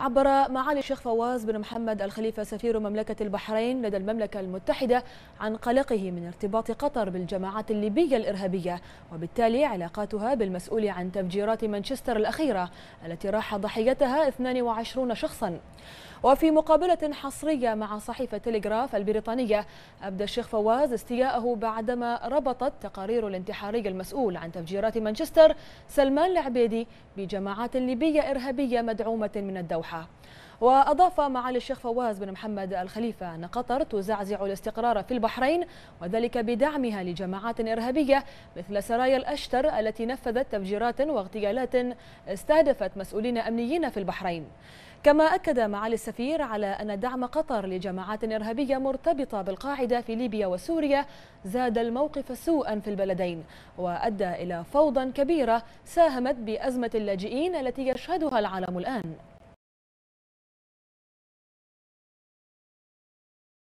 عبر معالي الشيخ فواز بن محمد الخليفة سفير مملكة البحرين لدى المملكة المتحدة عن قلقه من ارتباط قطر بالجماعات الليبية الإرهابية وبالتالي علاقاتها بالمسؤول عن تفجيرات مانشستر الأخيرة التي راح ضحيتها 22 شخصا وفي مقابلة حصرية مع صحيفة تلغراف البريطانية أبدى الشيخ فواز استياءه بعدما ربطت تقارير الانتحاري المسؤول عن تفجيرات مانشستر سلمان العبيدي بجماعات ليبية إرهابية مدعومة من الدوحة الصحة وأضاف معالي الشيخ فواز بن محمد الخليفة أن قطر تزعزع الاستقرار في البحرين وذلك بدعمها لجماعات إرهابية مثل سرايا الأشتر التي نفذت تفجيرات واغتيالات استهدفت مسؤولين أمنيين في البحرين كما أكد معالي السفير على أن دعم قطر لجماعات إرهابية مرتبطة بالقاعدة في ليبيا وسوريا زاد الموقف سوءا في البلدين وأدى إلى فوضى كبيرة ساهمت بأزمة اللاجئين التي يشهدها العالم الآن